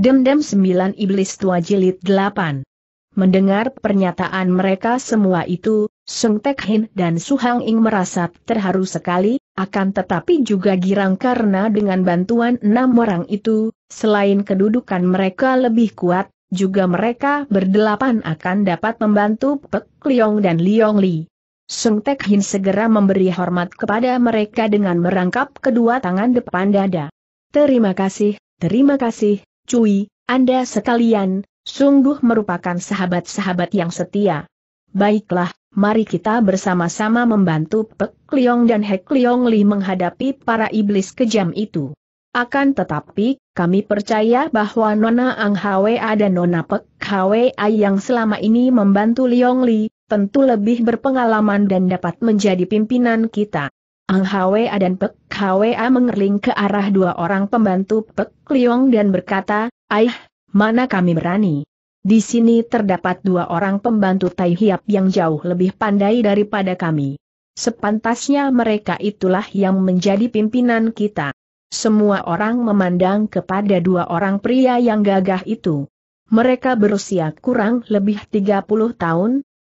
Dendam Sembilan Iblis Tua Jilid Delapan. Mendengar pernyataan mereka semua itu, Sung Tek Hin dan Su Hang Ing merasa terharu sekali, akan tetapi juga girang karena dengan bantuan enam orang itu, selain kedudukan mereka lebih kuat, juga mereka berdelapan akan dapat membantu Pek Liong dan Liong Li. Sung Tek Hin segera memberi hormat kepada mereka dengan merangkap kedua tangan depan dada. Terima kasih, terima kasih, Cui, Anda sekalian, sungguh merupakan sahabat-sahabat yang setia. Baiklah, mari kita bersama-sama membantu Pek Liong dan Hek Liong Li menghadapi para iblis kejam itu. Akan tetapi, kami percaya bahwa Nona Ang Hwa ada Nona Pek Hwa yang selama ini membantu Liong Li, tentu lebih berpengalaman dan dapat menjadi pimpinan kita. Ang Hwa dan Pek Hwa mengerling ke arah dua orang pembantu Pek Liong dan berkata, Aih, mana kami berani. Di sini terdapat dua orang pembantu Tai Hiap yang jauh lebih pandai daripada kami. Sepantasnya mereka itulah yang menjadi pimpinan kita. Semua orang memandang kepada dua orang pria yang gagah itu. Mereka berusia kurang lebih 30 tahun,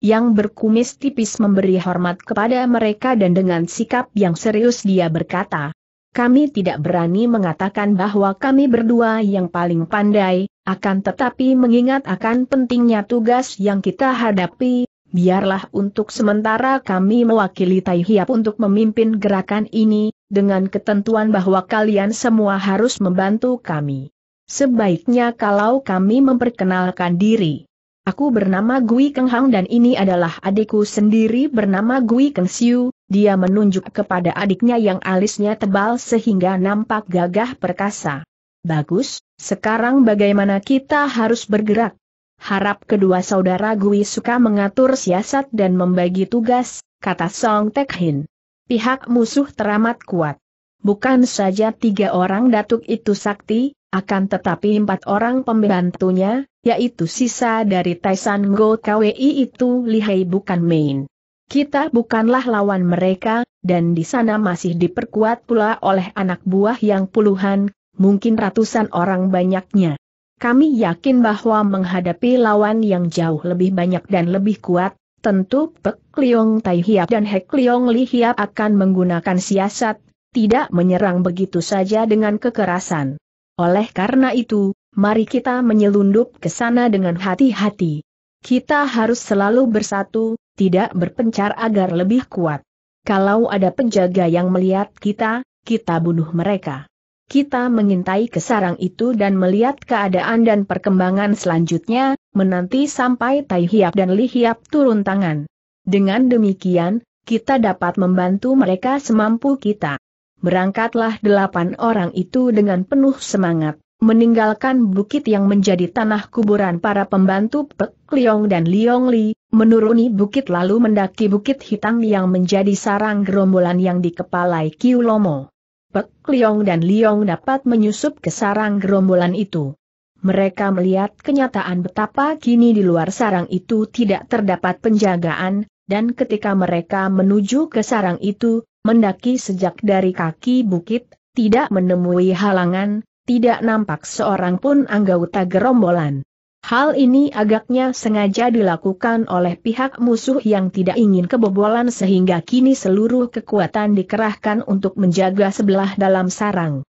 yang berkumis tipis memberi hormat kepada mereka dan dengan sikap yang serius dia berkata, kami tidak berani mengatakan bahwa kami berdua yang paling pandai, akan tetapi mengingat akan pentingnya tugas yang kita hadapi, biarlah untuk sementara kami mewakili Tai Hiap untuk memimpin gerakan ini, dengan ketentuan bahwa kalian semua harus membantu kami. Sebaiknya kalau kami memperkenalkan diri. Aku bernama Gui Keng Hang dan ini adalah adikku sendiri bernama Gui Keng Siu, dia menunjuk kepada adiknya yang alisnya tebal sehingga nampak gagah perkasa. Bagus, sekarang bagaimana kita harus bergerak? Harap kedua saudara Gui suka mengatur siasat dan membagi tugas, kata Song Tek Hin. Pihak musuh teramat kuat. Bukan saja tiga orang datuk itu sakti, akan tetapi empat orang pembantunya, yaitu sisa dari Taisan Go KWI itu lihai bukan main. Kita bukanlah lawan mereka, dan di sana masih diperkuat pula oleh anak buah yang puluhan, mungkin ratusan orang banyaknya. Kami yakin bahwa menghadapi lawan yang jauh lebih banyak dan lebih kuat, tentu Pek Liong Tai Hiap dan Hek Liong Li Hiap akan menggunakan siasat, tidak menyerang begitu saja dengan kekerasan. Oleh karena itu, mari kita menyelundup ke sana dengan hati-hati. Kita harus selalu bersatu, tidak berpencar agar lebih kuat. Kalau ada penjaga yang melihat kita, kita bunuh mereka. Kita mengintai ke sarang itu dan melihat keadaan dan perkembangan selanjutnya, menanti sampai Tai Hiap dan Li Hiap turun tangan. Dengan demikian, kita dapat membantu mereka semampu kita. Berangkatlah delapan orang itu dengan penuh semangat, meninggalkan bukit yang menjadi tanah kuburan para pembantu Pek Liong dan Liong Li, menuruni bukit lalu mendaki bukit hitam yang menjadi sarang gerombolan yang dikepalai Lomo. Pek Liong dan Liong dapat menyusup ke sarang gerombolan itu. Mereka melihat kenyataan betapa kini di luar sarang itu tidak terdapat penjagaan, dan ketika mereka menuju ke sarang itu, mendaki sejak dari kaki bukit, tidak menemui halangan, tidak nampak seorang pun anggota gerombolan. Hal ini agaknya sengaja dilakukan oleh pihak musuh yang tidak ingin kebobolan sehingga kini seluruh kekuatan dikerahkan untuk menjaga sebelah dalam sarang.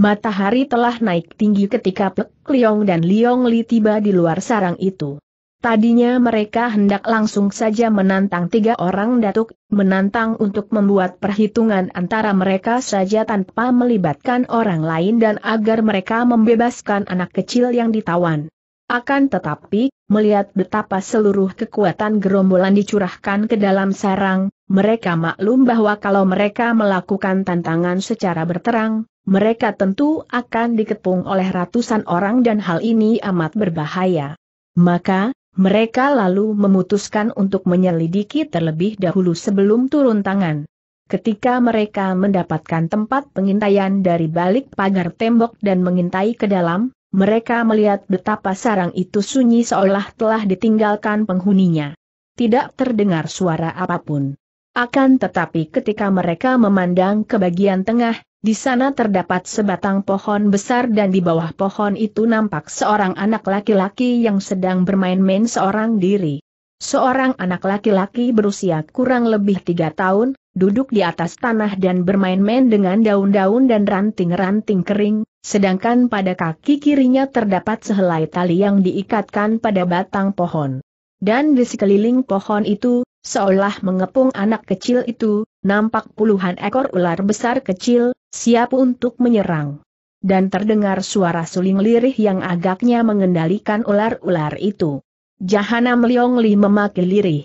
Matahari telah naik tinggi ketika Pek Liong dan Liong Li tiba di luar sarang itu. Tadinya mereka hendak langsung saja menantang tiga orang datuk, menantang untuk membuat perhitungan antara mereka saja tanpa melibatkan orang lain dan agar mereka membebaskan anak kecil yang ditawan. Akan tetapi, melihat betapa seluruh kekuatan gerombolan dicurahkan ke dalam sarang, mereka maklum bahwa kalau mereka melakukan tantangan secara berterang, mereka tentu akan dikepung oleh ratusan orang dan hal ini amat berbahaya. Maka, mereka lalu memutuskan untuk menyelidiki terlebih dahulu sebelum turun tangan. Ketika mereka mendapatkan tempat pengintaian dari balik pagar tembok dan mengintai ke dalam, mereka melihat betapa sarang itu sunyi seolah telah ditinggalkan penghuninya. Tidak terdengar suara apapun. Akan tetapi ketika mereka memandang ke bagian tengah, di sana terdapat sebatang pohon besar dan di bawah pohon itu nampak seorang anak laki-laki yang sedang bermain-main seorang diri. Seorang anak laki-laki berusia kurang lebih tiga tahun, duduk di atas tanah dan bermain-main dengan daun-daun dan ranting-ranting kering, sedangkan pada kaki kirinya terdapat sehelai tali yang diikatkan pada batang pohon. Dan di sekeliling pohon itu, Seolah mengepung anak kecil itu, nampak puluhan ekor ular besar kecil, siap untuk menyerang. Dan terdengar suara suling lirih yang agaknya mengendalikan ular-ular itu. Jahanam Liong Li memakai lirih.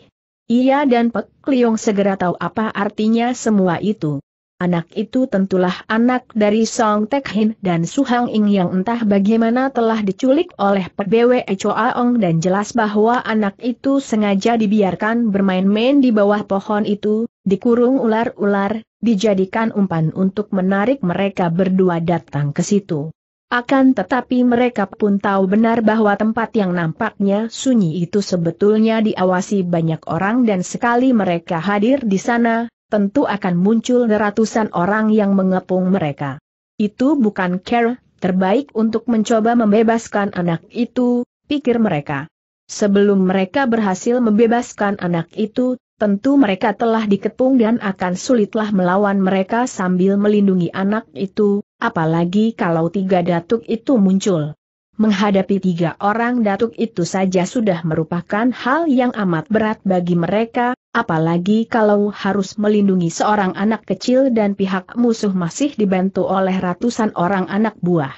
Ia dan Pek Liong segera tahu apa artinya semua itu. Anak itu tentulah anak dari Song Tek Hin dan Su Hang Ing yang entah bagaimana telah diculik oleh PBWE Choa Ong dan jelas bahwa anak itu sengaja dibiarkan bermain-main di bawah pohon itu, dikurung ular-ular, dijadikan umpan untuk menarik mereka berdua datang ke situ. Akan tetapi mereka pun tahu benar bahwa tempat yang nampaknya sunyi itu sebetulnya diawasi banyak orang dan sekali mereka hadir di sana, tentu akan muncul ratusan orang yang mengepung mereka. Itu bukan care, terbaik untuk mencoba membebaskan anak itu, pikir mereka. Sebelum mereka berhasil membebaskan anak itu, tentu mereka telah dikepung dan akan sulitlah melawan mereka sambil melindungi anak itu, apalagi kalau tiga datuk itu muncul. Menghadapi tiga orang datuk itu saja sudah merupakan hal yang amat berat bagi mereka, apalagi kalau harus melindungi seorang anak kecil dan pihak musuh masih dibantu oleh ratusan orang anak buah.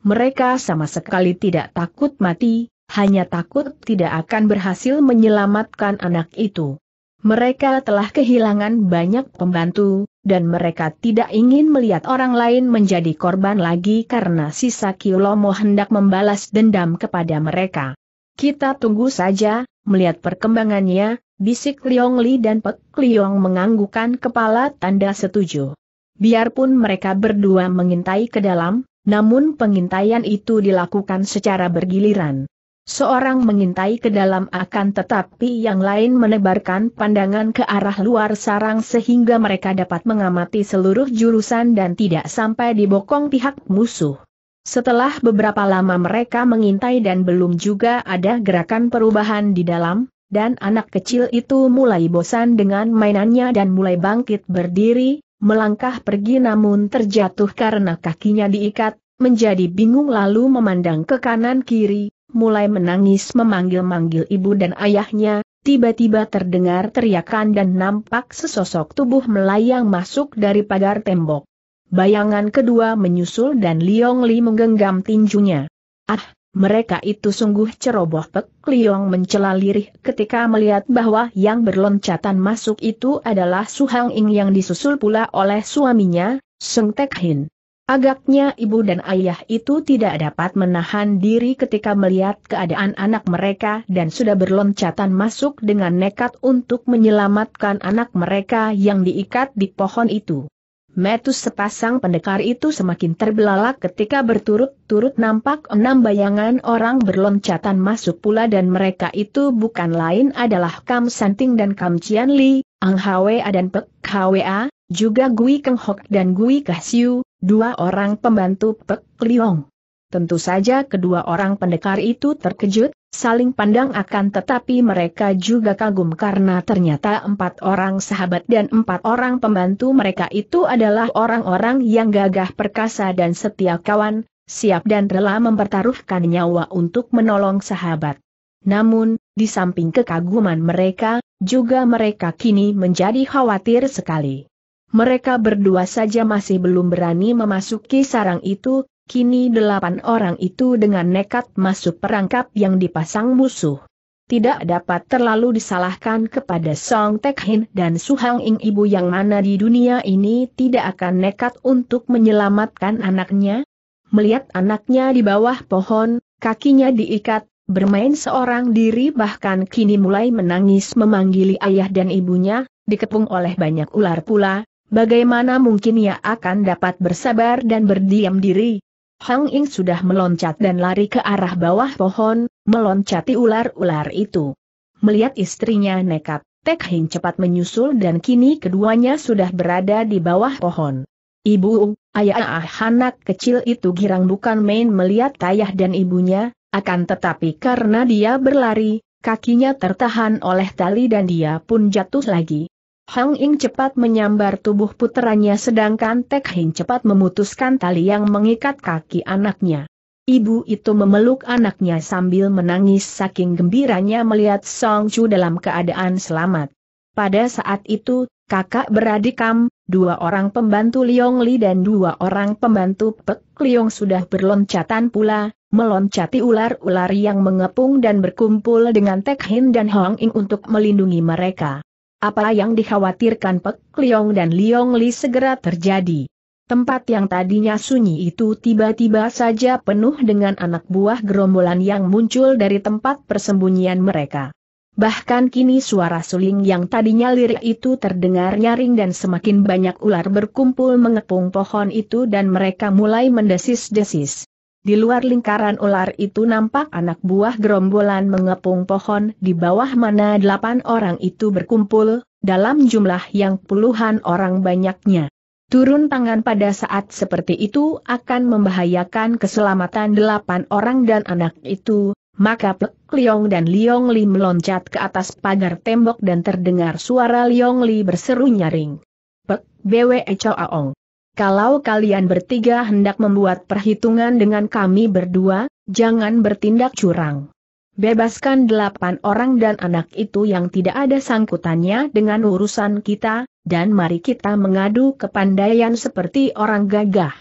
Mereka sama sekali tidak takut mati, hanya takut tidak akan berhasil menyelamatkan anak itu. Mereka telah kehilangan banyak pembantu, dan mereka tidak ingin melihat orang lain menjadi korban lagi karena sisa Kiulomo hendak membalas dendam kepada mereka. Kita tunggu saja, melihat perkembangannya, bisik Liong Li dan Pek Liong menganggukan kepala tanda setuju. Biarpun mereka berdua mengintai ke dalam, namun pengintaian itu dilakukan secara bergiliran. Seorang mengintai ke dalam akan tetapi yang lain menebarkan pandangan ke arah luar sarang sehingga mereka dapat mengamati seluruh jurusan dan tidak sampai dibokong pihak musuh. Setelah beberapa lama mereka mengintai dan belum juga ada gerakan perubahan di dalam, dan anak kecil itu mulai bosan dengan mainannya dan mulai bangkit berdiri, melangkah pergi namun terjatuh karena kakinya diikat, menjadi bingung lalu memandang ke kanan kiri, mulai menangis memanggil-manggil ibu dan ayahnya, tiba-tiba terdengar teriakan dan nampak sesosok tubuh melayang masuk dari pagar tembok. Bayangan kedua menyusul dan Liong Li menggenggam tinjunya. Ah, mereka itu sungguh ceroboh Pek Liong mencela lirih ketika melihat bahwa yang berloncatan masuk itu adalah Su Hang Ing yang disusul pula oleh suaminya, Seng Tek Hin. Agaknya ibu dan ayah itu tidak dapat menahan diri ketika melihat keadaan anak mereka dan sudah berloncatan masuk dengan nekat untuk menyelamatkan anak mereka yang diikat di pohon itu. Metus sepasang pendekar itu semakin terbelalak ketika berturut-turut nampak enam bayangan orang berloncatan masuk pula dan mereka itu bukan lain adalah Kam Santing dan Kam Cian Li, Ang Hwa dan Pek Hwa, juga Gui Keng Hok dan Gui Kah Siu, dua orang pembantu Pek Liong. Tentu saja kedua orang pendekar itu terkejut, saling pandang akan tetapi mereka juga kagum karena ternyata empat orang sahabat dan empat orang pembantu mereka itu adalah orang-orang yang gagah perkasa dan setia kawan, siap dan rela mempertaruhkan nyawa untuk menolong sahabat. Namun, di samping kekaguman mereka, juga mereka kini menjadi khawatir sekali. Mereka berdua saja masih belum berani memasuki sarang itu, kini delapan orang itu dengan nekat masuk perangkap yang dipasang musuh. Tidak dapat terlalu disalahkan kepada Song Tek Hin dan Su Hang Ing ibu yang mana di dunia ini tidak akan nekat untuk menyelamatkan anaknya. Melihat anaknya di bawah pohon, kakinya diikat, bermain seorang diri bahkan kini mulai menangis memanggili ayah dan ibunya, dikepung oleh banyak ular pula, Bagaimana mungkin ia akan dapat bersabar dan berdiam diri? Hang Ying sudah meloncat dan lari ke arah bawah pohon, meloncati ular-ular itu. Melihat istrinya nekat, Tek Hing cepat menyusul dan kini keduanya sudah berada di bawah pohon. Ibu, ayah anak kecil itu girang bukan main melihat ayah dan ibunya, akan tetapi karena dia berlari, kakinya tertahan oleh tali dan dia pun jatuh lagi. Hang Ing cepat menyambar tubuh puteranya sedangkan Tek Hing cepat memutuskan tali yang mengikat kaki anaknya. Ibu itu memeluk anaknya sambil menangis saking gembiranya melihat Song Chu dalam keadaan selamat. Pada saat itu, kakak beradikam, dua orang pembantu Liong Li dan dua orang pembantu Pek Liong sudah berloncatan pula, meloncati ular-ular yang mengepung dan berkumpul dengan Tek Hin dan Hong Ing untuk melindungi mereka. Apa yang dikhawatirkan Pek Liong dan Liong Li segera terjadi. Tempat yang tadinya sunyi itu tiba-tiba saja penuh dengan anak buah gerombolan yang muncul dari tempat persembunyian mereka. Bahkan kini suara suling yang tadinya lirik itu terdengar nyaring dan semakin banyak ular berkumpul mengepung pohon itu dan mereka mulai mendesis-desis. Di luar lingkaran ular itu nampak anak buah gerombolan mengepung pohon di bawah mana delapan orang itu berkumpul, dalam jumlah yang puluhan orang banyaknya. Turun tangan pada saat seperti itu akan membahayakan keselamatan delapan orang dan anak itu, maka Pek Liong dan Liong Li meloncat ke atas pagar tembok dan terdengar suara Liong Li berseru nyaring. Pek Bwe Choaong kalau kalian bertiga hendak membuat perhitungan dengan kami berdua, jangan bertindak curang. Bebaskan delapan orang dan anak itu yang tidak ada sangkutannya dengan urusan kita, dan mari kita mengadu kepandaian seperti orang gagah.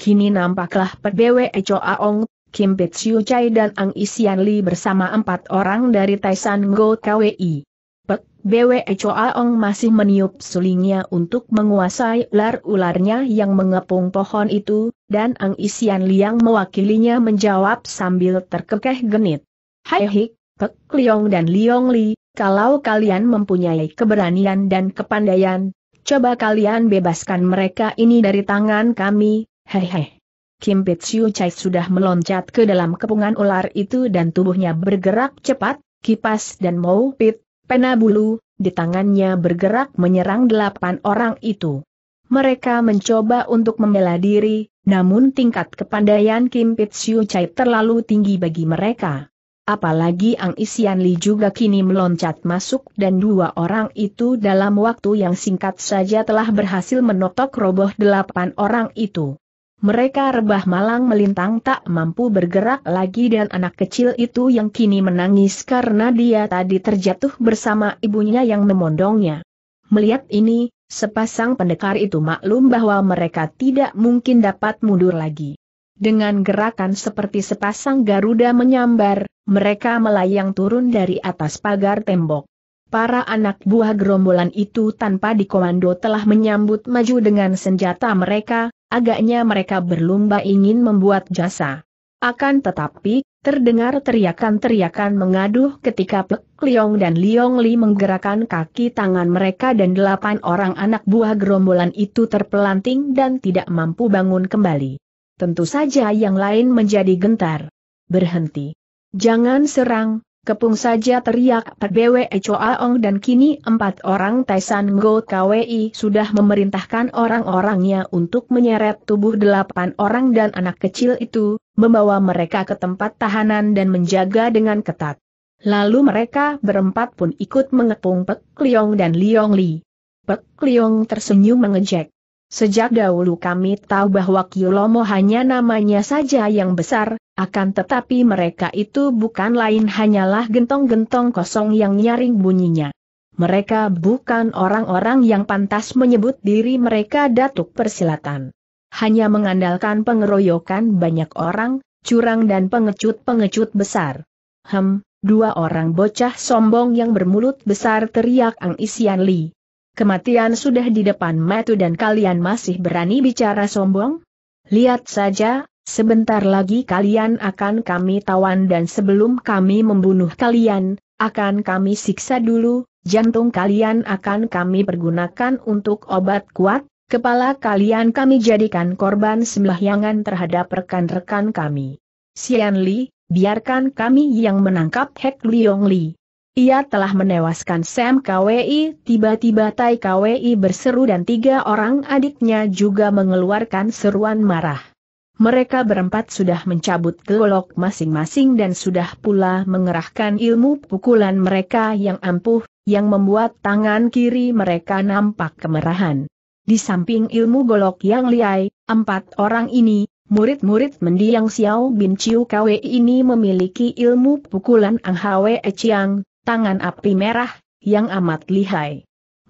Kini nampaklah PBW Echo Aong, Kim Pitsiu Chai dan Ang Isian Li bersama empat orang dari Taisan Go KWI. Pek, Bwe Choaong masih meniup sulingnya untuk menguasai ular-ularnya yang mengepung pohon itu, dan Ang Isian Liang mewakilinya menjawab sambil terkekeh genit. Hai Hik, Pek Liong dan Liong Li, kalau kalian mempunyai keberanian dan kepandaian, coba kalian bebaskan mereka ini dari tangan kami, hehe. Kim Siu Chai sudah meloncat ke dalam kepungan ular itu dan tubuhnya bergerak cepat, kipas dan mau pit, Pena bulu, di tangannya bergerak menyerang delapan orang itu. Mereka mencoba untuk membela diri, namun tingkat kepandaian Kim Pitsiu Chai terlalu tinggi bagi mereka. Apalagi Ang Isian Li juga kini meloncat masuk dan dua orang itu dalam waktu yang singkat saja telah berhasil menotok roboh delapan orang itu. Mereka rebah malang melintang tak mampu bergerak lagi dan anak kecil itu yang kini menangis karena dia tadi terjatuh bersama ibunya yang memondongnya. Melihat ini, sepasang pendekar itu maklum bahwa mereka tidak mungkin dapat mundur lagi. Dengan gerakan seperti sepasang Garuda menyambar, mereka melayang turun dari atas pagar tembok. Para anak buah gerombolan itu tanpa dikomando telah menyambut maju dengan senjata mereka, agaknya mereka berlomba ingin membuat jasa. Akan tetapi, terdengar teriakan-teriakan mengaduh ketika Pek Liong dan Liong Li menggerakkan kaki tangan mereka dan delapan orang anak buah gerombolan itu terpelanting dan tidak mampu bangun kembali. Tentu saja yang lain menjadi gentar. Berhenti. Jangan serang, Kepung saja teriak PBW Choaong dan kini empat orang Taisan Go KWI sudah memerintahkan orang-orangnya untuk menyeret tubuh delapan orang dan anak kecil itu, membawa mereka ke tempat tahanan dan menjaga dengan ketat. Lalu mereka berempat pun ikut mengepung Pek Liong dan Liong Li. Pek Liong tersenyum mengejek. Sejak dahulu kami tahu bahwa Kyulomo hanya namanya saja yang besar, akan tetapi mereka itu bukan lain hanyalah gentong-gentong kosong yang nyaring bunyinya. Mereka bukan orang-orang yang pantas menyebut diri mereka datuk persilatan. Hanya mengandalkan pengeroyokan banyak orang, curang dan pengecut-pengecut besar. Hem, dua orang bocah sombong yang bermulut besar teriak Ang Isian Li. Kematian sudah di depan mata dan kalian masih berani bicara sombong? Lihat saja, Sebentar lagi kalian akan kami tawan dan sebelum kami membunuh kalian, akan kami siksa dulu, jantung kalian akan kami pergunakan untuk obat kuat, kepala kalian kami jadikan korban sembahyangan terhadap rekan-rekan kami. Sian Li, biarkan kami yang menangkap Hek Liong Li. Ia telah menewaskan Sam KWI, tiba-tiba Tai KWI berseru dan tiga orang adiknya juga mengeluarkan seruan marah mereka berempat sudah mencabut golok masing-masing dan sudah pula mengerahkan ilmu pukulan mereka yang ampuh, yang membuat tangan kiri mereka nampak kemerahan. Di samping ilmu golok yang liai, empat orang ini, murid-murid mendiang Xiao Bin Chiu Kwe ini memiliki ilmu pukulan Ang Hwe Chiang, tangan api merah, yang amat lihai.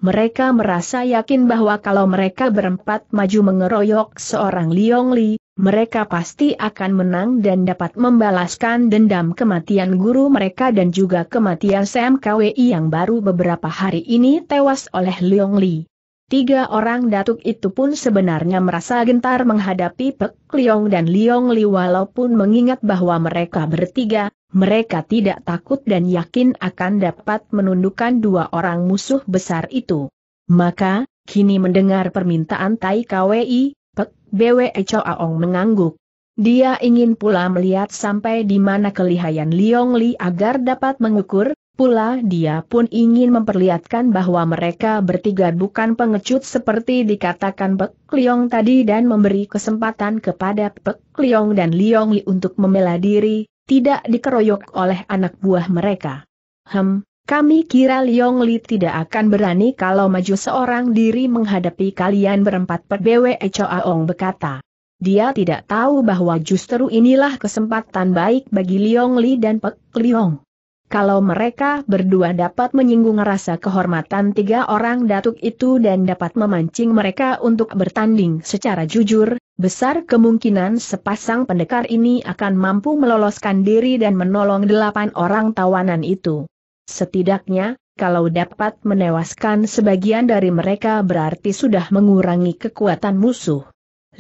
Mereka merasa yakin bahwa kalau mereka berempat maju mengeroyok seorang Liong Li, mereka pasti akan menang dan dapat membalaskan dendam kematian guru mereka dan juga kematian Sam KWI yang baru beberapa hari ini tewas oleh Liong Li. Tiga orang datuk itu pun sebenarnya merasa gentar menghadapi Pek Liong dan Liong Li walaupun mengingat bahwa mereka bertiga, mereka tidak takut dan yakin akan dapat menundukkan dua orang musuh besar itu. Maka, kini mendengar permintaan Tai KWI, Pek Bwe Aong mengangguk. Dia ingin pula melihat sampai di mana kelihayan Liong Li agar dapat mengukur, Pula dia pun ingin memperlihatkan bahwa mereka bertiga bukan pengecut seperti dikatakan Pek Liong tadi dan memberi kesempatan kepada Pek Liong dan Liong Li untuk membela diri, tidak dikeroyok oleh anak buah mereka. Hem, kami kira Liong Li tidak akan berani kalau maju seorang diri menghadapi kalian berempat Pek Bwe Choaong berkata. Dia tidak tahu bahwa justru inilah kesempatan baik bagi Liong Li dan Pek Liong. Kalau mereka berdua dapat menyinggung rasa kehormatan tiga orang datuk itu dan dapat memancing mereka untuk bertanding secara jujur, besar kemungkinan sepasang pendekar ini akan mampu meloloskan diri dan menolong delapan orang tawanan itu. Setidaknya, kalau dapat menewaskan sebagian dari mereka berarti sudah mengurangi kekuatan musuh.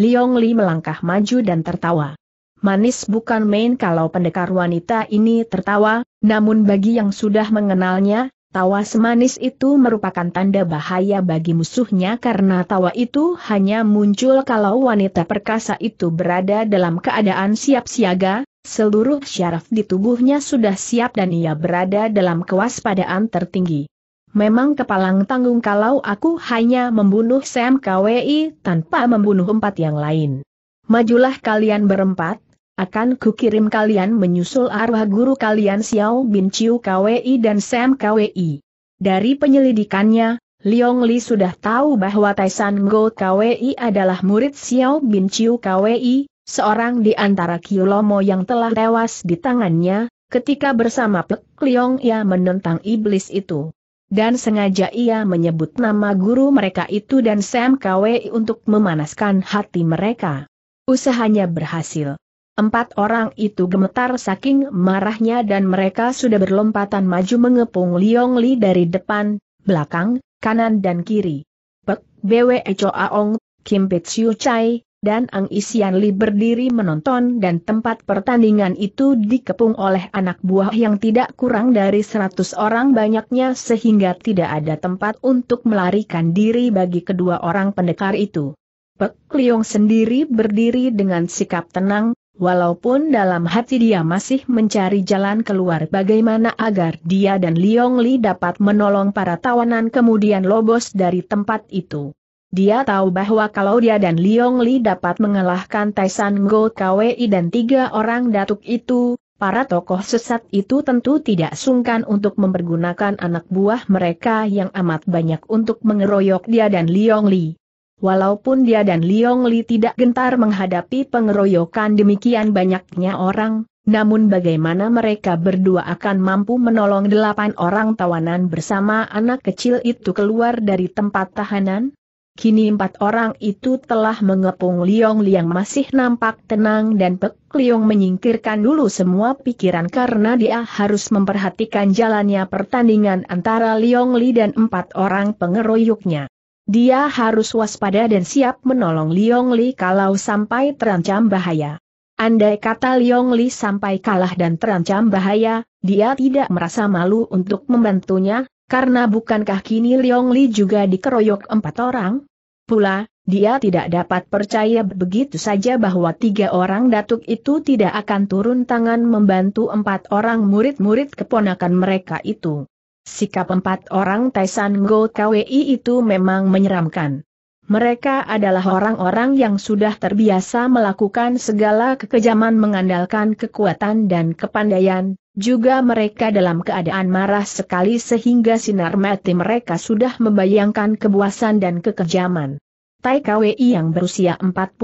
Liong Li melangkah maju dan tertawa manis bukan main kalau pendekar wanita ini tertawa, namun bagi yang sudah mengenalnya, Tawa semanis itu merupakan tanda bahaya bagi musuhnya karena tawa itu hanya muncul kalau wanita perkasa itu berada dalam keadaan siap siaga, seluruh syaraf di tubuhnya sudah siap dan ia berada dalam kewaspadaan tertinggi. Memang kepalang tanggung kalau aku hanya membunuh Sam KWI tanpa membunuh empat yang lain. Majulah kalian berempat, akan kukirim kalian menyusul arwah guru kalian Xiao Bin Chiu KWI dan Sam KWI. Dari penyelidikannya, Liong Li sudah tahu bahwa Taisan Go KWI adalah murid Xiao Bin Chiu KWI, seorang di antara Kilomo yang telah tewas di tangannya, ketika bersama Pek Liong ia menentang iblis itu. Dan sengaja ia menyebut nama guru mereka itu dan Sam KWI untuk memanaskan hati mereka. Usahanya berhasil. Empat orang itu gemetar saking marahnya dan mereka sudah berlompatan maju mengepung Liong Li dari depan, belakang, kanan dan kiri. Pek, Bwe Cho Aong, Kim Pit Siu Chai, dan Ang Isian Li berdiri menonton dan tempat pertandingan itu dikepung oleh anak buah yang tidak kurang dari seratus orang banyaknya sehingga tidak ada tempat untuk melarikan diri bagi kedua orang pendekar itu. Pek Liong sendiri berdiri dengan sikap tenang, Walaupun dalam hati dia masih mencari jalan keluar bagaimana agar dia dan Liong Li dapat menolong para tawanan kemudian lobos dari tempat itu. Dia tahu bahwa kalau dia dan Liong Li dapat mengalahkan Taisan Go Kwei dan tiga orang datuk itu, para tokoh sesat itu tentu tidak sungkan untuk mempergunakan anak buah mereka yang amat banyak untuk mengeroyok dia dan Liong Li. Walaupun dia dan Liong Li tidak gentar menghadapi pengeroyokan demikian banyaknya orang, namun bagaimana mereka berdua akan mampu menolong delapan orang tawanan bersama anak kecil itu keluar dari tempat tahanan? Kini empat orang itu telah mengepung Liong yang masih nampak tenang dan Pek Liong menyingkirkan dulu semua pikiran karena dia harus memperhatikan jalannya pertandingan antara Liong Li dan empat orang pengeroyoknya. Dia harus waspada dan siap menolong Liong Li kalau sampai terancam bahaya. Andai kata Liong Li sampai kalah dan terancam bahaya, dia tidak merasa malu untuk membantunya, karena bukankah kini Liong Li juga dikeroyok empat orang? Pula, dia tidak dapat percaya begitu saja bahwa tiga orang datuk itu tidak akan turun tangan membantu empat orang murid-murid keponakan mereka itu. Sikap empat orang Taisan Go KWI itu memang menyeramkan. Mereka adalah orang-orang yang sudah terbiasa melakukan segala kekejaman mengandalkan kekuatan dan kepandaian, juga mereka dalam keadaan marah sekali sehingga sinar mati mereka sudah membayangkan kebuasan dan kekejaman. Tai KWI yang berusia 45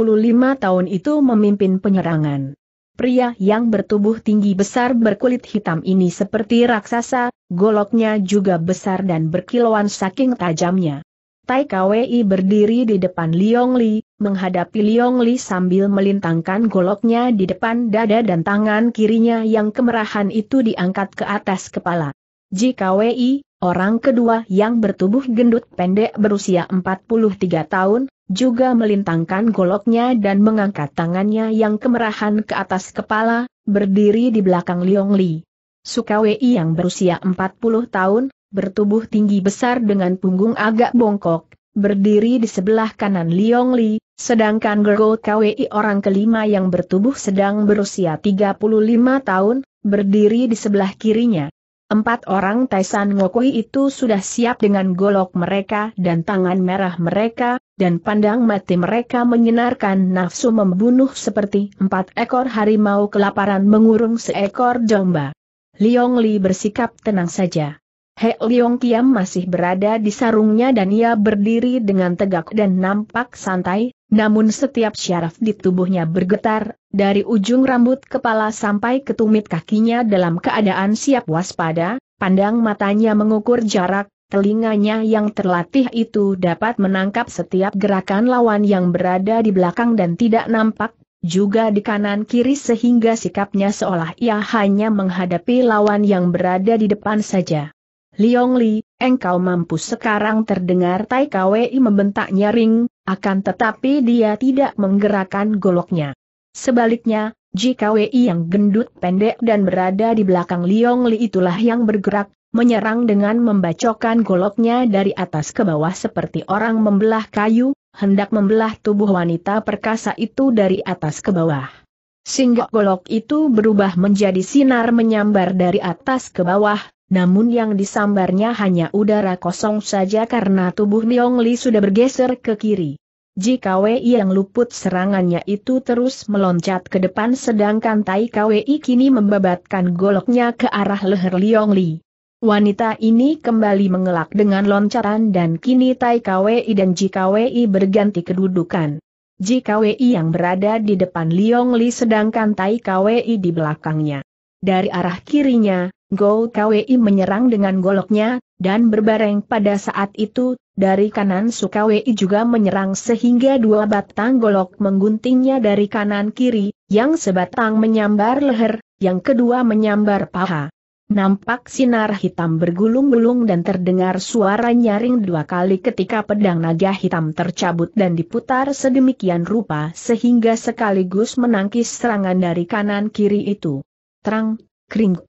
tahun itu memimpin penyerangan. Pria yang bertubuh tinggi besar berkulit hitam ini seperti raksasa, goloknya juga besar dan berkilauan saking tajamnya. Tai Kwei berdiri di depan Liong Li, menghadapi Liong Li sambil melintangkan goloknya di depan dada dan tangan kirinya yang kemerahan itu diangkat ke atas kepala. Ji Kwei, orang kedua yang bertubuh gendut pendek berusia 43 tahun, juga melintangkan goloknya dan mengangkat tangannya yang kemerahan ke atas kepala, berdiri di belakang Liong Li. Sukawei yang berusia 40 tahun, bertubuh tinggi besar dengan punggung agak bongkok, berdiri di sebelah kanan Liong Li, sedangkan Gergo Kwei orang kelima yang bertubuh sedang berusia 35 tahun, berdiri di sebelah kirinya. Empat orang Taisan Ngokoi itu sudah siap dengan golok mereka dan tangan merah mereka, dan pandang mati mereka menyenarkan nafsu membunuh seperti empat ekor harimau kelaparan mengurung seekor domba. Liong Li bersikap tenang saja. He Liong Kiam masih berada di sarungnya dan ia berdiri dengan tegak dan nampak santai, namun setiap syaraf di tubuhnya bergetar, dari ujung rambut kepala sampai ke tumit kakinya dalam keadaan siap waspada, pandang matanya mengukur jarak, telinganya yang terlatih itu dapat menangkap setiap gerakan lawan yang berada di belakang dan tidak nampak, juga di kanan kiri sehingga sikapnya seolah ia hanya menghadapi lawan yang berada di depan saja. Liong Li, engkau mampu sekarang terdengar Tai Kwei membentak nyaring, akan tetapi dia tidak menggerakkan goloknya. Sebaliknya, jika Wei yang gendut pendek dan berada di belakang Liong Li itulah yang bergerak, menyerang dengan membacokan goloknya dari atas ke bawah seperti orang membelah kayu, hendak membelah tubuh wanita perkasa itu dari atas ke bawah. Sehingga golok itu berubah menjadi sinar menyambar dari atas ke bawah, namun yang disambarnya hanya udara kosong saja karena tubuh Liong Li sudah bergeser ke kiri. Jika Wei yang luput serangannya itu terus meloncat ke depan sedangkan Tai Kwei kini membabatkan goloknya ke arah leher Liong Li. Wanita ini kembali mengelak dengan loncatan dan kini Tai Kwei dan Wei berganti kedudukan. Wei yang berada di depan Liong Li sedangkan Tai Kwei di belakangnya. Dari arah kirinya, Go Kwei menyerang dengan goloknya, dan berbareng pada saat itu, dari kanan Sukawei juga menyerang sehingga dua batang golok mengguntingnya dari kanan kiri, yang sebatang menyambar leher, yang kedua menyambar paha. Nampak sinar hitam bergulung-gulung dan terdengar suara nyaring dua kali ketika pedang naga hitam tercabut dan diputar sedemikian rupa sehingga sekaligus menangkis serangan dari kanan kiri itu. Terang, kering,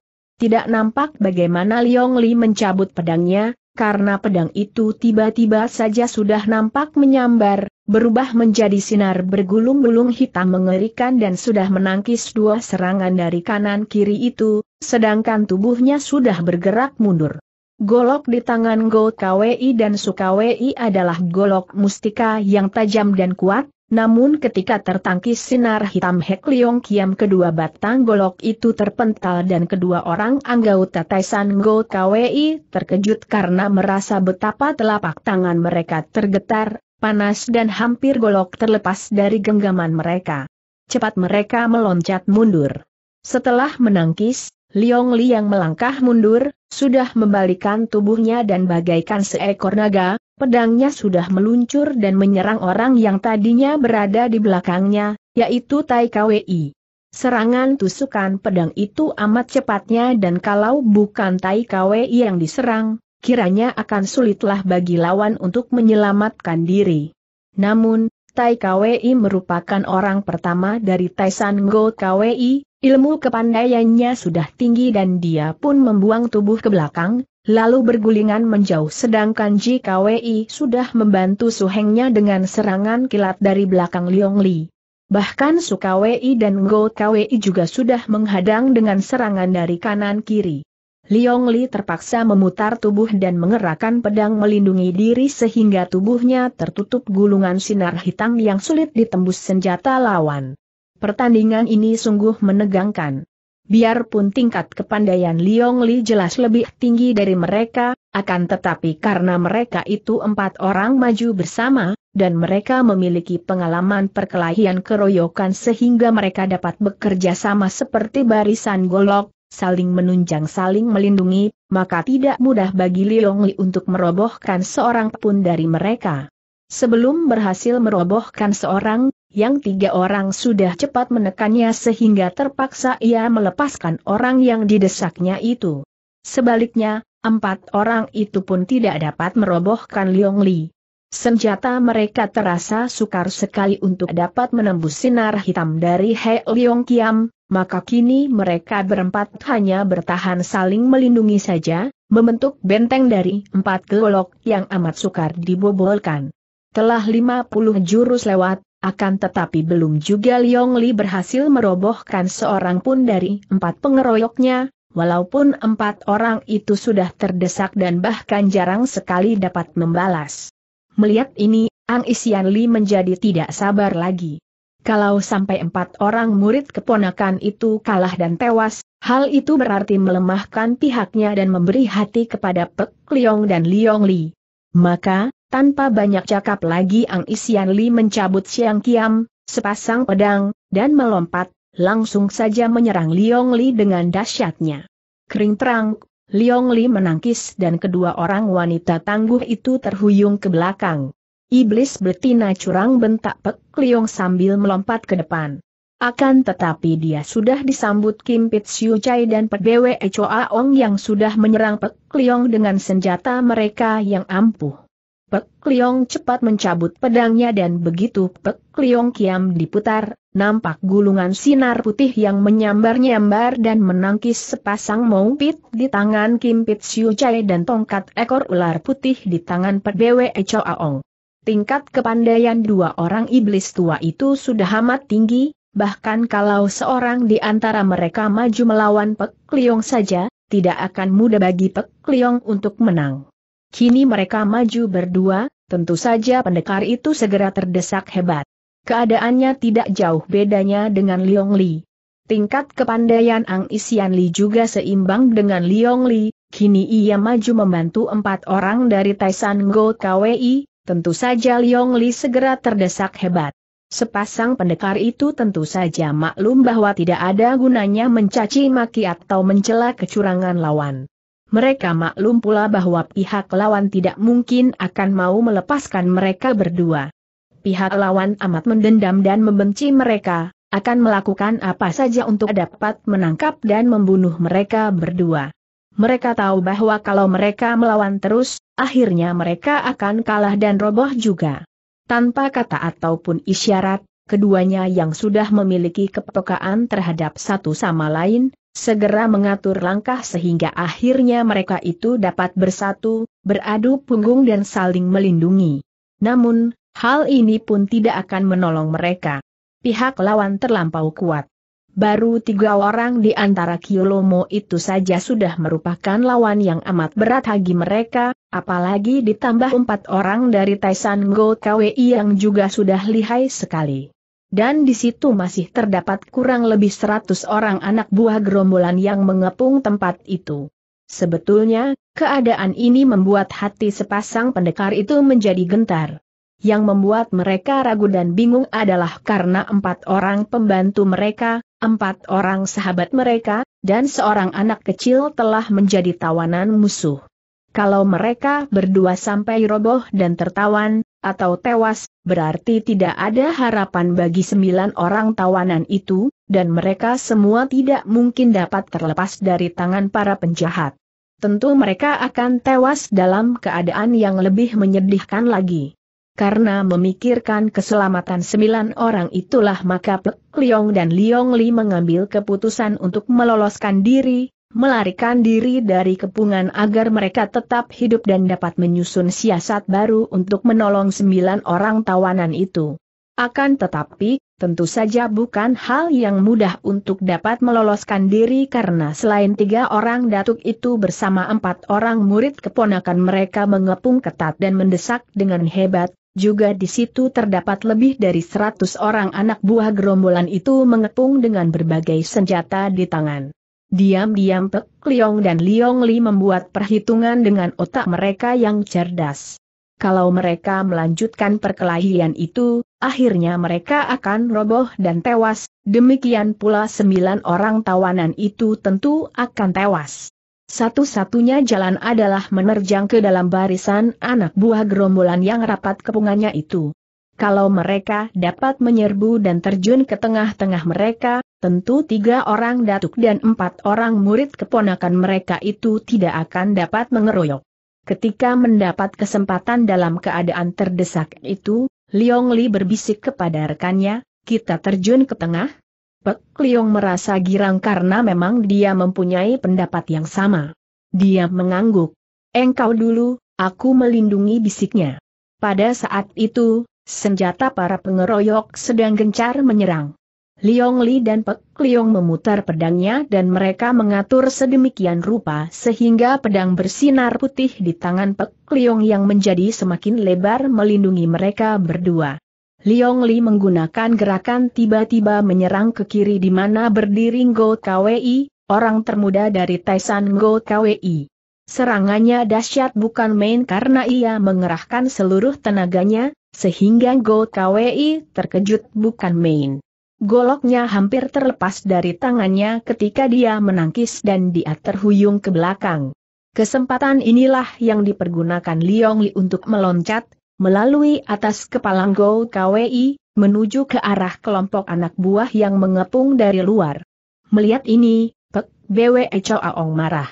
tidak nampak bagaimana Liong Li mencabut pedangnya, karena pedang itu tiba-tiba saja sudah nampak menyambar, berubah menjadi sinar bergulung-gulung hitam mengerikan dan sudah menangkis dua serangan dari kanan-kiri itu, sedangkan tubuhnya sudah bergerak mundur. Golok di tangan Go KWI dan Sukawei adalah golok mustika yang tajam dan kuat, namun ketika tertangkis sinar hitam Hek Leong Kiam kedua batang golok itu terpental dan kedua orang anggota Taisan Go KWI terkejut karena merasa betapa telapak tangan mereka tergetar, panas dan hampir golok terlepas dari genggaman mereka. Cepat mereka meloncat mundur. Setelah menangkis, Liong Li yang melangkah mundur, sudah membalikan tubuhnya dan bagaikan seekor naga, pedangnya sudah meluncur dan menyerang orang yang tadinya berada di belakangnya, yaitu Tai Kwei. Serangan tusukan pedang itu amat cepatnya dan kalau bukan Tai Kwei yang diserang, kiranya akan sulitlah bagi lawan untuk menyelamatkan diri. Namun, Tai Kwei merupakan orang pertama dari Taisan Go Kwei. Ilmu kepandaiannya sudah tinggi dan dia pun membuang tubuh ke belakang, lalu bergulingan menjauh sedangkan JKWI sudah membantu suhengnya dengan serangan kilat dari belakang Liong Li. Bahkan Sukawi dan Go Kwi juga sudah menghadang dengan serangan dari kanan kiri. Liong Li terpaksa memutar tubuh dan mengerahkan pedang melindungi diri sehingga tubuhnya tertutup gulungan sinar hitam yang sulit ditembus senjata lawan. Pertandingan ini sungguh menegangkan. Biarpun tingkat kepandaian Liong Li jelas lebih tinggi dari mereka, akan tetapi karena mereka itu empat orang maju bersama, dan mereka memiliki pengalaman perkelahian keroyokan sehingga mereka dapat bekerja sama seperti barisan golok, saling menunjang saling melindungi, maka tidak mudah bagi Liong Li untuk merobohkan seorang pun dari mereka. Sebelum berhasil merobohkan seorang, yang tiga orang sudah cepat menekannya sehingga terpaksa ia melepaskan orang yang didesaknya itu. Sebaliknya, empat orang itu pun tidak dapat merobohkan Liong Li. Senjata mereka terasa sukar sekali untuk dapat menembus sinar hitam dari He Leong Kiam, maka kini mereka berempat hanya bertahan saling melindungi saja, membentuk benteng dari empat golok yang amat sukar dibobolkan. Telah 50 jurus lewat, akan tetapi belum juga Liong Li berhasil merobohkan seorang pun dari empat pengeroyoknya, walaupun empat orang itu sudah terdesak dan bahkan jarang sekali dapat membalas. Melihat ini, Ang Isian Li menjadi tidak sabar lagi. Kalau sampai empat orang murid keponakan itu kalah dan tewas, hal itu berarti melemahkan pihaknya dan memberi hati kepada Pek Liong dan Liong Li. Maka, tanpa banyak cakap lagi Ang Isian Li mencabut Siang Kiam, sepasang pedang, dan melompat, langsung saja menyerang Liong Li dengan dahsyatnya. Kering terang, Liong Li menangkis dan kedua orang wanita tangguh itu terhuyung ke belakang. Iblis betina curang bentak Pek Liong sambil melompat ke depan. Akan tetapi dia sudah disambut Kim Pit Siu Chai dan Pek Bwe Choa Ong yang sudah menyerang Pek Liong dengan senjata mereka yang ampuh. Pek Kliong cepat mencabut pedangnya dan begitu Pek Kliong kiam diputar, nampak gulungan sinar putih yang menyambar-nyambar dan menangkis sepasang mongpit di tangan Kim Pit Siu Chai dan tongkat ekor ular putih di tangan Pek Bwe Aong. Tingkat kepandaian dua orang iblis tua itu sudah amat tinggi, bahkan kalau seorang di antara mereka maju melawan Pek Kliong saja, tidak akan mudah bagi Pek Kliong untuk menang. Kini mereka maju berdua, tentu saja pendekar itu segera terdesak hebat. Keadaannya tidak jauh bedanya dengan Liong Li. Tingkat kepandaian Ang Isian Li juga seimbang dengan Liong Li, kini ia maju membantu empat orang dari Taisan Go KWI, tentu saja Liong Li segera terdesak hebat. Sepasang pendekar itu tentu saja maklum bahwa tidak ada gunanya mencaci maki atau mencela kecurangan lawan mereka maklum pula bahwa pihak lawan tidak mungkin akan mau melepaskan mereka berdua. Pihak lawan amat mendendam dan membenci mereka, akan melakukan apa saja untuk dapat menangkap dan membunuh mereka berdua. Mereka tahu bahwa kalau mereka melawan terus, akhirnya mereka akan kalah dan roboh juga. Tanpa kata ataupun isyarat, keduanya yang sudah memiliki kepekaan terhadap satu sama lain, segera mengatur langkah sehingga akhirnya mereka itu dapat bersatu, beradu punggung dan saling melindungi. Namun, hal ini pun tidak akan menolong mereka. Pihak lawan terlampau kuat. Baru tiga orang di antara Kiolomo itu saja sudah merupakan lawan yang amat berat bagi mereka, apalagi ditambah empat orang dari Taisan Go KWI yang juga sudah lihai sekali dan di situ masih terdapat kurang lebih seratus orang anak buah gerombolan yang mengepung tempat itu. Sebetulnya, keadaan ini membuat hati sepasang pendekar itu menjadi gentar. Yang membuat mereka ragu dan bingung adalah karena empat orang pembantu mereka, empat orang sahabat mereka, dan seorang anak kecil telah menjadi tawanan musuh. Kalau mereka berdua sampai roboh dan tertawan, atau tewas, berarti tidak ada harapan bagi sembilan orang tawanan itu, dan mereka semua tidak mungkin dapat terlepas dari tangan para penjahat. Tentu mereka akan tewas dalam keadaan yang lebih menyedihkan lagi. Karena memikirkan keselamatan sembilan orang itulah maka Pek Liong dan Liong Li mengambil keputusan untuk meloloskan diri, melarikan diri dari kepungan agar mereka tetap hidup dan dapat menyusun siasat baru untuk menolong sembilan orang tawanan itu. Akan tetapi, tentu saja bukan hal yang mudah untuk dapat meloloskan diri karena selain tiga orang datuk itu bersama empat orang murid keponakan mereka mengepung ketat dan mendesak dengan hebat, juga di situ terdapat lebih dari seratus orang anak buah gerombolan itu mengepung dengan berbagai senjata di tangan. Diam-diam Pek Liong dan Liong Li membuat perhitungan dengan otak mereka yang cerdas. Kalau mereka melanjutkan perkelahian itu, akhirnya mereka akan roboh dan tewas, demikian pula sembilan orang tawanan itu tentu akan tewas. Satu-satunya jalan adalah menerjang ke dalam barisan anak buah gerombolan yang rapat kepungannya itu. Kalau mereka dapat menyerbu dan terjun ke tengah-tengah mereka, Tentu tiga orang datuk dan empat orang murid keponakan mereka itu tidak akan dapat mengeroyok. Ketika mendapat kesempatan dalam keadaan terdesak itu, Liong Li berbisik kepada rekannya, kita terjun ke tengah? Pek Liong merasa girang karena memang dia mempunyai pendapat yang sama. Dia mengangguk. Engkau dulu, aku melindungi bisiknya. Pada saat itu, senjata para pengeroyok sedang gencar menyerang. Liong Li dan Pek Liong memutar pedangnya dan mereka mengatur sedemikian rupa sehingga pedang bersinar putih di tangan Pek Liong yang menjadi semakin lebar melindungi mereka berdua. Liong Li menggunakan gerakan tiba-tiba menyerang ke kiri di mana berdiri Ngo Kwei, orang termuda dari Taisan Ngo Kwei. Serangannya dahsyat bukan main karena ia mengerahkan seluruh tenaganya, sehingga Ngo Kwei terkejut bukan main. Goloknya hampir terlepas dari tangannya ketika dia menangkis dan dia terhuyung ke belakang. Kesempatan inilah yang dipergunakan Liong Li untuk meloncat, melalui atas kepala Go KWI, menuju ke arah kelompok anak buah yang mengepung dari luar. Melihat ini, Pek BWE Aong marah.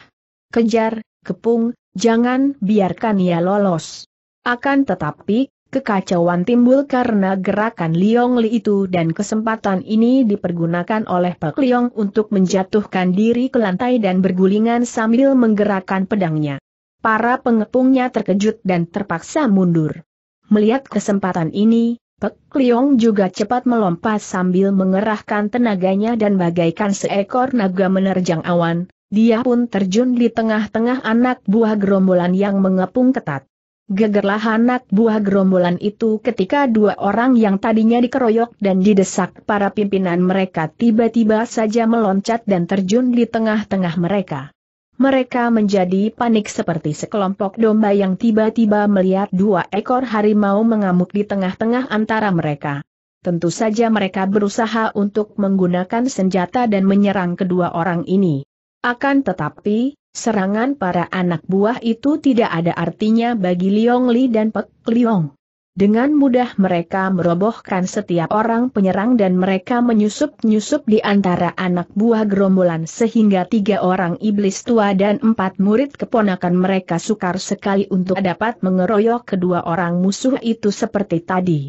Kejar, kepung, jangan biarkan ia lolos. Akan tetapi, Kekacauan timbul karena gerakan Liong Li itu dan kesempatan ini dipergunakan oleh Pak Liong untuk menjatuhkan diri ke lantai dan bergulingan sambil menggerakkan pedangnya. Para pengepungnya terkejut dan terpaksa mundur. Melihat kesempatan ini, Pek Liong juga cepat melompat sambil mengerahkan tenaganya dan bagaikan seekor naga menerjang awan, dia pun terjun di tengah-tengah anak buah gerombolan yang mengepung ketat. Gegerlah anak buah gerombolan itu ketika dua orang yang tadinya dikeroyok dan didesak para pimpinan mereka tiba-tiba saja meloncat dan terjun di tengah-tengah mereka. Mereka menjadi panik seperti sekelompok domba yang tiba-tiba melihat dua ekor harimau mengamuk di tengah-tengah antara mereka. Tentu saja mereka berusaha untuk menggunakan senjata dan menyerang kedua orang ini. Akan tetapi, Serangan para anak buah itu tidak ada artinya bagi Liong Li dan Pek Liong. Dengan mudah mereka merobohkan setiap orang penyerang dan mereka menyusup-nyusup di antara anak buah gerombolan sehingga tiga orang iblis tua dan empat murid keponakan mereka sukar sekali untuk dapat mengeroyok kedua orang musuh itu seperti tadi.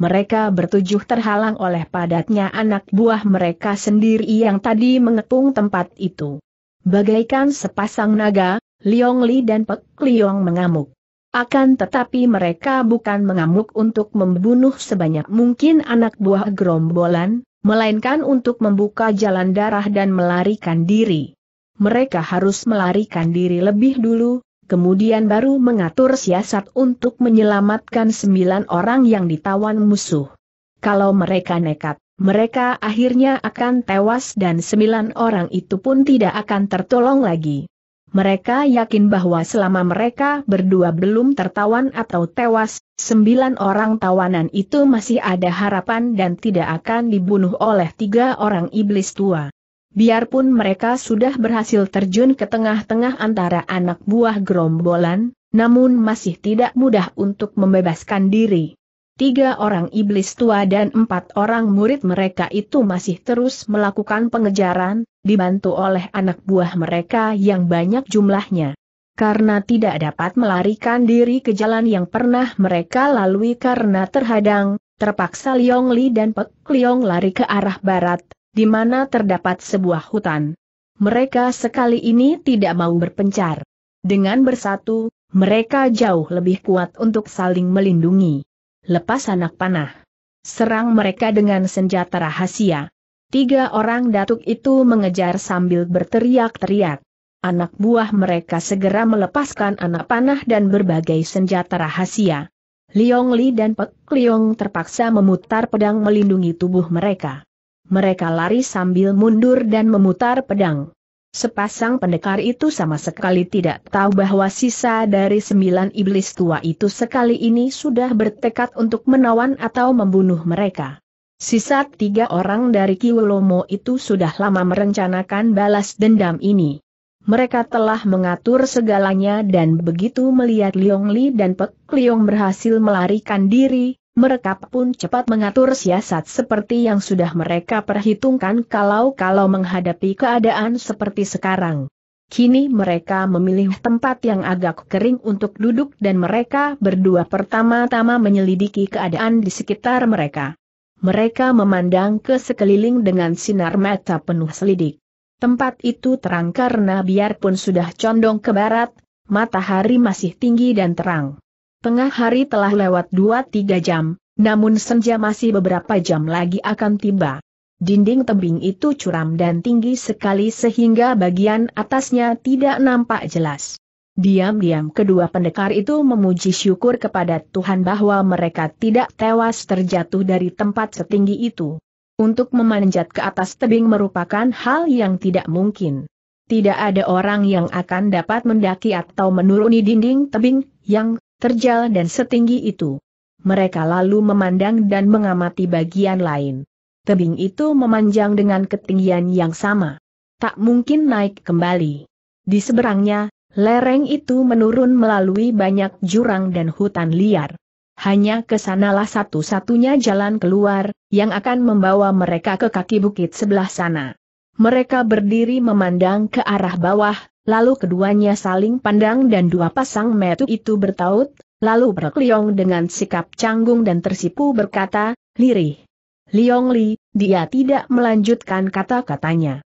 Mereka bertujuh terhalang oleh padatnya anak buah mereka sendiri yang tadi mengepung tempat itu. Bagaikan sepasang naga, Liong Li dan Pek Liong mengamuk. Akan tetapi mereka bukan mengamuk untuk membunuh sebanyak mungkin anak buah gerombolan, melainkan untuk membuka jalan darah dan melarikan diri. Mereka harus melarikan diri lebih dulu, kemudian baru mengatur siasat untuk menyelamatkan sembilan orang yang ditawan musuh. Kalau mereka nekat mereka akhirnya akan tewas dan sembilan orang itu pun tidak akan tertolong lagi. Mereka yakin bahwa selama mereka berdua belum tertawan atau tewas, sembilan orang tawanan itu masih ada harapan dan tidak akan dibunuh oleh tiga orang iblis tua. Biarpun mereka sudah berhasil terjun ke tengah-tengah antara anak buah gerombolan, namun masih tidak mudah untuk membebaskan diri tiga orang iblis tua dan empat orang murid mereka itu masih terus melakukan pengejaran, dibantu oleh anak buah mereka yang banyak jumlahnya. Karena tidak dapat melarikan diri ke jalan yang pernah mereka lalui karena terhadang, terpaksa Liong Li dan Pek Liong lari ke arah barat, di mana terdapat sebuah hutan. Mereka sekali ini tidak mau berpencar. Dengan bersatu, mereka jauh lebih kuat untuk saling melindungi. Lepas anak panah. Serang mereka dengan senjata rahasia. Tiga orang datuk itu mengejar sambil berteriak-teriak. Anak buah mereka segera melepaskan anak panah dan berbagai senjata rahasia. Liong Li dan Pek Liong terpaksa memutar pedang melindungi tubuh mereka. Mereka lari sambil mundur dan memutar pedang. Sepasang pendekar itu sama sekali tidak tahu bahwa sisa dari sembilan iblis tua itu sekali ini sudah bertekad untuk menawan atau membunuh mereka. Sisa tiga orang dari Kiwulomo itu sudah lama merencanakan balas dendam ini. Mereka telah mengatur segalanya dan begitu melihat Liong Li dan Pek Liong berhasil melarikan diri, mereka pun cepat mengatur siasat seperti yang sudah mereka perhitungkan kalau-kalau menghadapi keadaan seperti sekarang. Kini mereka memilih tempat yang agak kering untuk duduk dan mereka berdua pertama-tama menyelidiki keadaan di sekitar mereka. Mereka memandang ke sekeliling dengan sinar mata penuh selidik. Tempat itu terang karena biarpun sudah condong ke barat, matahari masih tinggi dan terang. Tengah hari telah lewat 2-3 jam, namun senja masih beberapa jam lagi akan tiba. Dinding tebing itu curam dan tinggi sekali sehingga bagian atasnya tidak nampak jelas. Diam-diam kedua pendekar itu memuji syukur kepada Tuhan bahwa mereka tidak tewas terjatuh dari tempat setinggi itu. Untuk memanjat ke atas tebing merupakan hal yang tidak mungkin. Tidak ada orang yang akan dapat mendaki atau menuruni dinding tebing yang terjal dan setinggi itu. Mereka lalu memandang dan mengamati bagian lain. Tebing itu memanjang dengan ketinggian yang sama. Tak mungkin naik kembali. Di seberangnya, lereng itu menurun melalui banyak jurang dan hutan liar. Hanya kesanalah satu-satunya jalan keluar, yang akan membawa mereka ke kaki bukit sebelah sana. Mereka berdiri memandang ke arah bawah, lalu keduanya saling pandang dan dua pasang metu itu bertaut, lalu berkeliong dengan sikap canggung dan tersipu berkata, lirih. Liong Li, dia tidak melanjutkan kata-katanya.